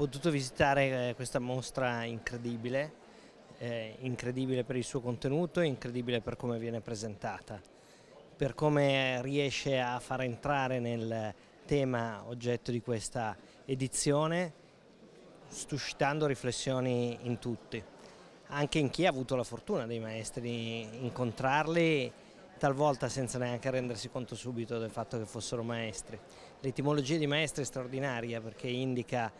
potuto visitare eh, questa mostra incredibile, eh, incredibile per il suo contenuto incredibile per come viene presentata, per come riesce a far entrare nel tema oggetto di questa edizione, suscitando riflessioni in tutti, anche in chi ha avuto la fortuna dei maestri di incontrarli talvolta senza neanche rendersi conto subito del fatto che fossero maestri. L'etimologia di maestri è straordinaria perché indica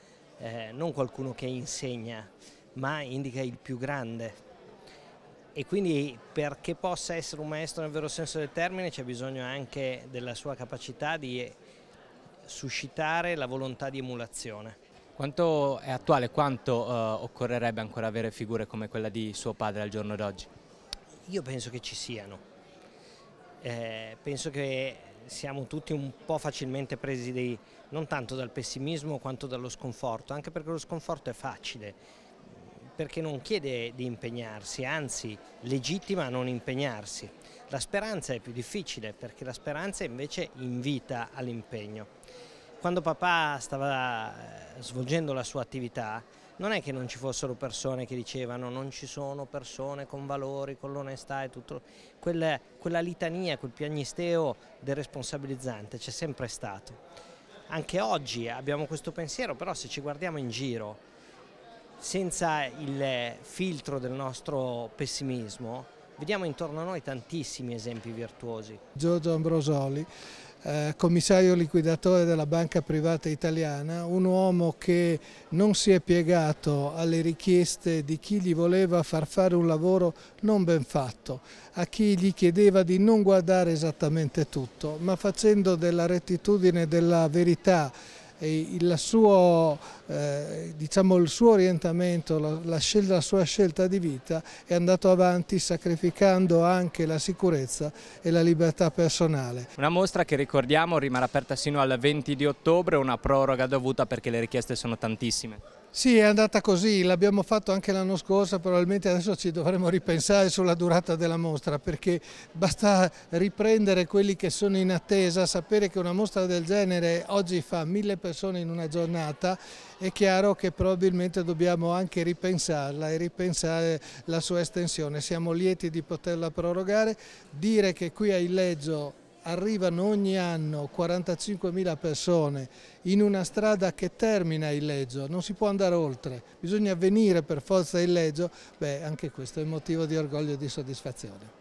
eh, non qualcuno che insegna, ma indica il più grande. E quindi perché possa essere un maestro nel vero senso del termine c'è bisogno anche della sua capacità di suscitare la volontà di emulazione. Quanto è attuale, quanto uh, occorrerebbe ancora avere figure come quella di suo padre al giorno d'oggi? Io penso che ci siano. Eh, penso che siamo tutti un po' facilmente presi dei, non tanto dal pessimismo quanto dallo sconforto, anche perché lo sconforto è facile, perché non chiede di impegnarsi, anzi legittima a non impegnarsi. La speranza è più difficile perché la speranza invece invita all'impegno quando papà stava eh, svolgendo la sua attività non è che non ci fossero persone che dicevano non ci sono persone con valori, con l'onestà e tutto, quella, quella litania, quel piagnisteo del responsabilizzante c'è sempre stato. Anche oggi abbiamo questo pensiero, però se ci guardiamo in giro, senza il filtro del nostro pessimismo, Vediamo intorno a noi tantissimi esempi virtuosi. Giorgio Ambrosoli, eh, commissario liquidatore della banca privata italiana, un uomo che non si è piegato alle richieste di chi gli voleva far fare un lavoro non ben fatto, a chi gli chiedeva di non guardare esattamente tutto, ma facendo della rettitudine della verità il suo, eh, diciamo, il suo orientamento, la, la, scelta, la, sua scelta di vita è andato avanti sacrificando anche la sicurezza e la libertà personale. Una mostra che ricordiamo rimarrà aperta sino al 20 di ottobre, una proroga dovuta perché le richieste sono tantissime. Sì, è andata così, l'abbiamo fatto anche l'anno scorso, probabilmente adesso ci dovremo ripensare sulla durata della mostra perché basta riprendere quelli che sono in attesa, sapere che una mostra del genere oggi fa mille persone in una giornata, è chiaro che probabilmente dobbiamo anche ripensarla e ripensare la sua estensione. Siamo lieti di poterla prorogare, dire che qui a Illeggio arrivano ogni anno 45.000 persone in una strada che termina il Leggio, non si può andare oltre, bisogna venire per forza il Leggio, beh anche questo è motivo di orgoglio e di soddisfazione.